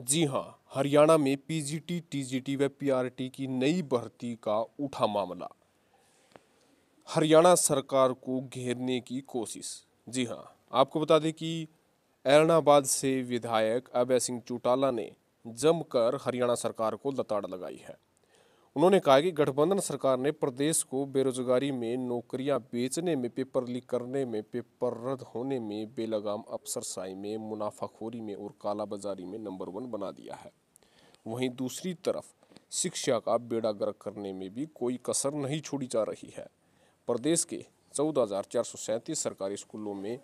जी हाँ हरियाणा में PGT TGT व पीआरटी की नई भर्ती का उठा मामला हरियाणा सरकार को घेरने की कोशिश जी हाँ आपको बता दें कि एरनाबाद से विधायक अभय सिंह चौटाला ने जमकर हरियाणा सरकार को लताड़ लगाई है उन्होंने कहा कि गठबंधन सरकार ने प्रदेश को बेरोजगारी में नौकरियां बेचने में पेपर लीक करने में पेपर रद्द होने में बेलगाम अफसरसाई में मुनाफाखोरी में और कालाबाजारी में नंबर वन बना दिया है वहीं दूसरी तरफ शिक्षा का बेड़ा गर्क करने में भी कोई कसर नहीं छोड़ी जा रही है प्रदेश के चौदह सरकारी स्कूलों में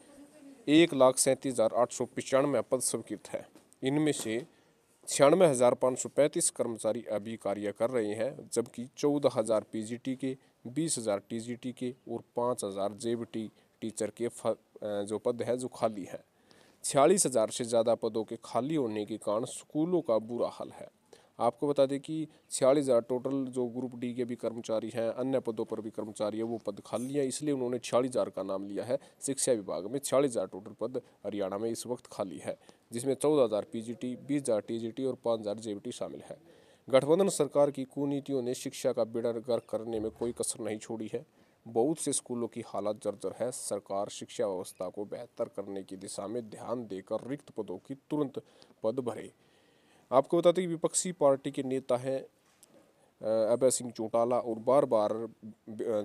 एक लाख सैंतीस हज़ार आठ सौ पचानवे पद स्वीकृत है इनमें से छियानवे हज़ार पाँच सौ पैंतीस कर्मचारी अभी कार्य कर रहे हैं जबकि चौदह हज़ार टी के बीस हज़ार टी के और पाँच हज़ार टी टीचर के जो पद है जो खाली है छियालीस हज़ार से ज़्यादा पदों के खाली होने के कारण स्कूलों का बुरा हाल है आपको बता दें कि छियालीस हज़ार टोटल जो ग्रुप डी के भी कर्मचारी हैं अन्य पदों पर भी कर्मचारी है वो पद खाली हैं इसलिए उन्होंने छियालीस हज़ार का नाम लिया है शिक्षा विभाग में छियालीस हज़ार टोटल पद हरियाणा में इस वक्त खाली है जिसमें चौदह हज़ार पी जी टी बीस हज़ार टी जी टी और पाँच हज़ार जे बी टी शामिल है गठबंधन सरकार की कुनीतियों ने शिक्षा का बेड़ा गर्क करने में कोई कसर नहीं छोड़ी है बहुत से स्कूलों की हालत जर्जर है सरकार शिक्षा व्यवस्था को बेहतर करने की दिशा में ध्यान देकर रिक्त पदों की तुरंत पद भरे आपको बताते कि विपक्षी पार्टी के नेता हैं अभय सिंह चौटाला और बार बार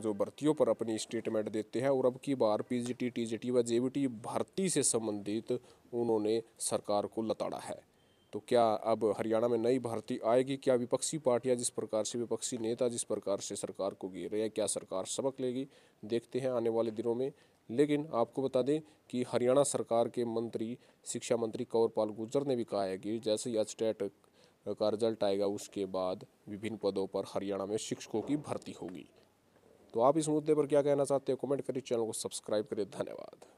जो भर्तियों पर अपनी स्टेटमेंट देते हैं और अब की बार पीजीटी टीजीटी व जेवीटी भर्ती से संबंधित उन्होंने सरकार को लताड़ा है तो क्या अब हरियाणा में नई भर्ती आएगी क्या विपक्षी पार्टियां जिस प्रकार से विपक्षी नेता जिस प्रकार से सरकार को घेर रहे हैं क्या सरकार सबक लेगी देखते हैं आने वाले दिनों में लेकिन आपको बता दें कि हरियाणा सरकार के मंत्री शिक्षा मंत्री कंवरपाल गुर्जर ने भी कहा है कि जैसे ही आज का रिजल्ट आएगा उसके बाद विभिन्न पदों पर हरियाणा में शिक्षकों की भर्ती होगी तो आप इस मुद्दे पर क्या कहना चाहते हैं कमेंट करिए चैनल को सब्सक्राइब करिए धन्यवाद